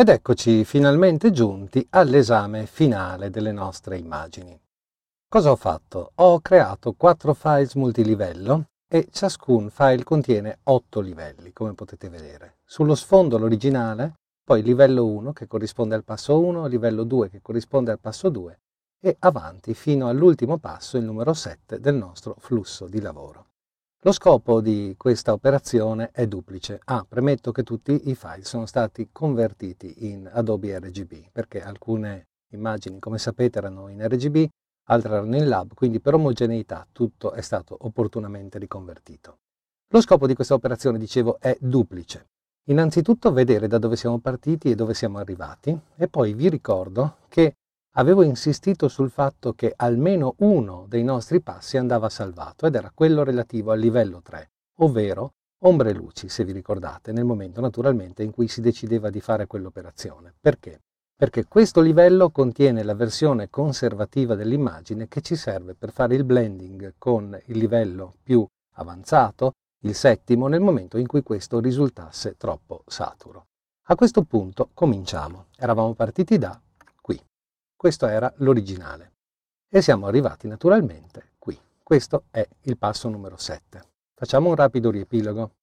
Ed eccoci finalmente giunti all'esame finale delle nostre immagini. Cosa ho fatto? Ho creato quattro files multilivello e ciascun file contiene otto livelli, come potete vedere. Sullo sfondo l'originale, poi livello 1 che corrisponde al passo 1, livello 2 che corrisponde al passo 2 e avanti fino all'ultimo passo, il numero 7, del nostro flusso di lavoro. Lo scopo di questa operazione è duplice. Ah, premetto che tutti i file sono stati convertiti in Adobe RGB, perché alcune immagini, come sapete, erano in RGB, altre erano in lab, quindi per omogeneità tutto è stato opportunamente riconvertito. Lo scopo di questa operazione, dicevo, è duplice. Innanzitutto vedere da dove siamo partiti e dove siamo arrivati e poi vi ricordo che avevo insistito sul fatto che almeno uno dei nostri passi andava salvato ed era quello relativo al livello 3, ovvero ombre e luci, se vi ricordate, nel momento naturalmente in cui si decideva di fare quell'operazione. Perché? Perché questo livello contiene la versione conservativa dell'immagine che ci serve per fare il blending con il livello più avanzato, il settimo, nel momento in cui questo risultasse troppo saturo. A questo punto cominciamo. Eravamo partiti da questo era l'originale. E siamo arrivati naturalmente qui. Questo è il passo numero 7. Facciamo un rapido riepilogo.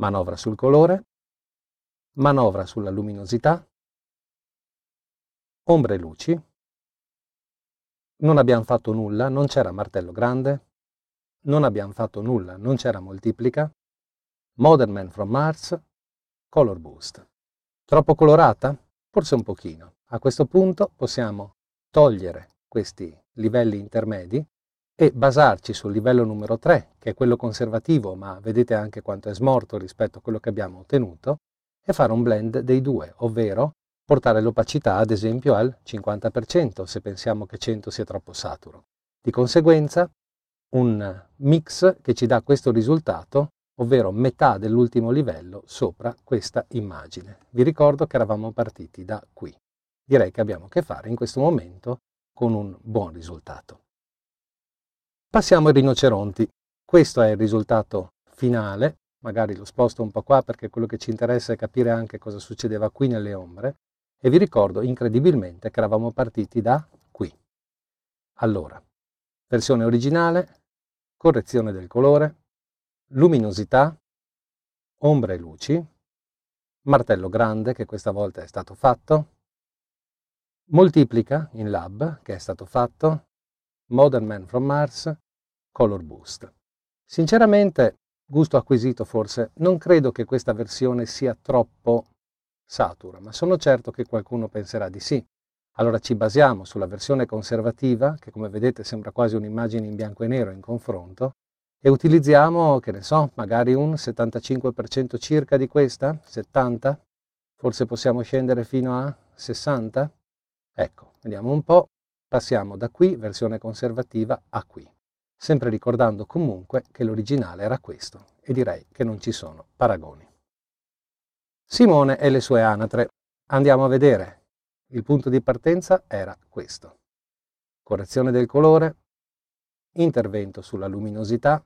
Manovra sul colore, manovra sulla luminosità, ombre e luci. Non abbiamo fatto nulla, non c'era martello grande, non abbiamo fatto nulla, non c'era moltiplica, Modern Man from Mars, Color Boost. Troppo colorata? Forse un pochino. A questo punto possiamo togliere questi livelli intermedi e basarci sul livello numero 3, che è quello conservativo, ma vedete anche quanto è smorto rispetto a quello che abbiamo ottenuto, e fare un blend dei due, ovvero portare l'opacità ad esempio al 50% se pensiamo che 100 sia troppo saturo. Di conseguenza un mix che ci dà questo risultato, ovvero metà dell'ultimo livello sopra questa immagine. Vi ricordo che eravamo partiti da qui direi che abbiamo a che fare in questo momento con un buon risultato. Passiamo ai rinoceronti. Questo è il risultato finale, magari lo sposto un po' qua perché quello che ci interessa è capire anche cosa succedeva qui nelle ombre e vi ricordo incredibilmente che eravamo partiti da qui. Allora, versione originale, correzione del colore, luminosità, ombre e luci, martello grande che questa volta è stato fatto, Moltiplica in lab, che è stato fatto, Modern Man from Mars, Color Boost. Sinceramente, gusto acquisito forse, non credo che questa versione sia troppo satura, ma sono certo che qualcuno penserà di sì. Allora ci basiamo sulla versione conservativa, che come vedete sembra quasi un'immagine in bianco e nero in confronto, e utilizziamo, che ne so, magari un 75% circa di questa, 70, forse possiamo scendere fino a 60, Ecco, vediamo un po', passiamo da qui, versione conservativa, a qui, sempre ricordando comunque che l'originale era questo e direi che non ci sono paragoni. Simone e le sue anatre. Andiamo a vedere. Il punto di partenza era questo. Correzione del colore, intervento sulla luminosità,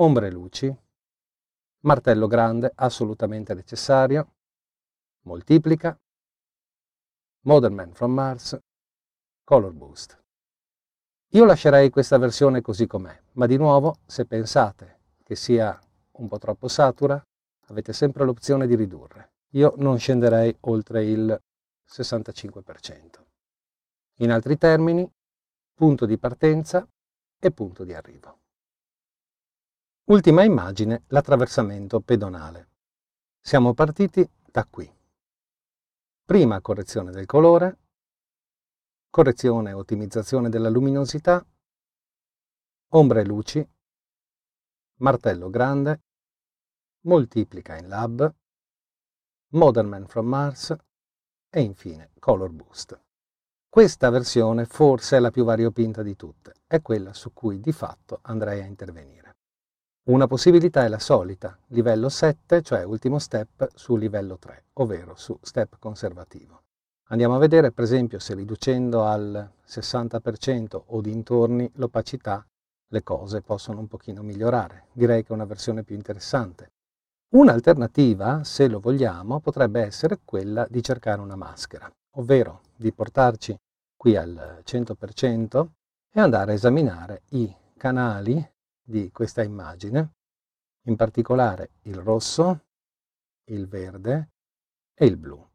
ombre e luci, martello grande assolutamente necessario, moltiplica, Modern Man from Mars, Color Boost. Io lascerei questa versione così com'è, ma di nuovo, se pensate che sia un po' troppo satura, avete sempre l'opzione di ridurre. Io non scenderei oltre il 65%. In altri termini, punto di partenza e punto di arrivo. Ultima immagine, l'attraversamento pedonale. Siamo partiti da qui. Prima correzione del colore, correzione e ottimizzazione della luminosità, ombre e luci, martello grande, moltiplica in lab, Modern Man from Mars e infine Color Boost. Questa versione forse è la più variopinta di tutte, è quella su cui di fatto andrei a intervenire. Una possibilità è la solita, livello 7, cioè ultimo step su livello 3, ovvero su step conservativo. Andiamo a vedere per esempio se riducendo al 60% o dintorni l'opacità le cose possono un pochino migliorare. Direi che è una versione più interessante. Un'alternativa, se lo vogliamo, potrebbe essere quella di cercare una maschera, ovvero di portarci qui al 100% e andare a esaminare i canali di questa immagine, in particolare il rosso, il verde e il blu.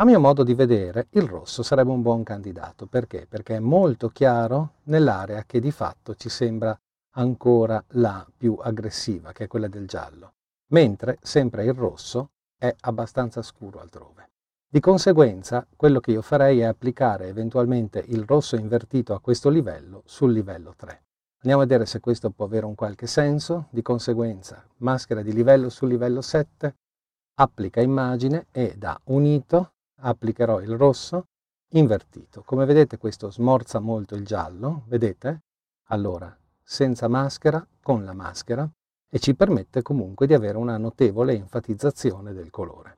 A mio modo di vedere, il rosso sarebbe un buon candidato. Perché? Perché è molto chiaro nell'area che di fatto ci sembra ancora la più aggressiva, che è quella del giallo, mentre sempre il rosso è abbastanza scuro altrove. Di conseguenza, quello che io farei è applicare eventualmente il rosso invertito a questo livello sul livello 3. Andiamo a vedere se questo può avere un qualche senso. Di conseguenza, maschera di livello su livello 7, applica immagine e da unito applicherò il rosso invertito. Come vedete questo smorza molto il giallo, vedete? Allora, senza maschera, con la maschera, e ci permette comunque di avere una notevole enfatizzazione del colore.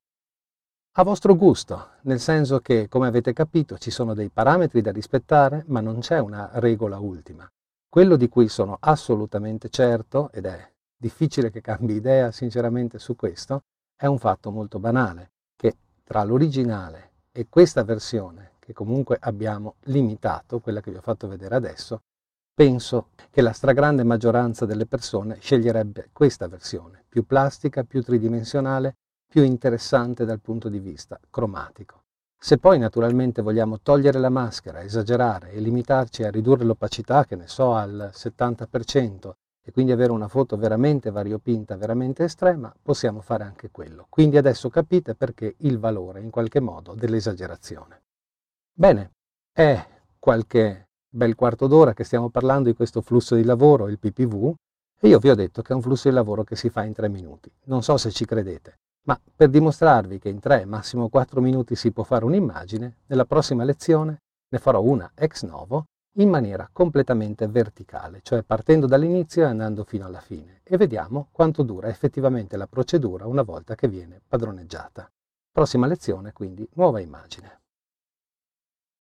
A vostro gusto, nel senso che, come avete capito, ci sono dei parametri da rispettare, ma non c'è una regola ultima. Quello di cui sono assolutamente certo, ed è difficile che cambi idea sinceramente su questo, è un fatto molto banale, che tra l'originale e questa versione, che comunque abbiamo limitato, quella che vi ho fatto vedere adesso, penso che la stragrande maggioranza delle persone sceglierebbe questa versione, più plastica, più tridimensionale, più interessante dal punto di vista cromatico. Se poi naturalmente vogliamo togliere la maschera, esagerare e limitarci a ridurre l'opacità, che ne so, al 70% e quindi avere una foto veramente variopinta, veramente estrema, possiamo fare anche quello. Quindi adesso capite perché il valore in qualche modo dell'esagerazione. Bene, è qualche bel quarto d'ora che stiamo parlando di questo flusso di lavoro, il PPV, e io vi ho detto che è un flusso di lavoro che si fa in tre minuti. Non so se ci credete. Ma per dimostrarvi che in 3, massimo 4 minuti si può fare un'immagine, nella prossima lezione ne farò una ex novo in maniera completamente verticale, cioè partendo dall'inizio e andando fino alla fine, e vediamo quanto dura effettivamente la procedura una volta che viene padroneggiata. Prossima lezione, quindi nuova immagine.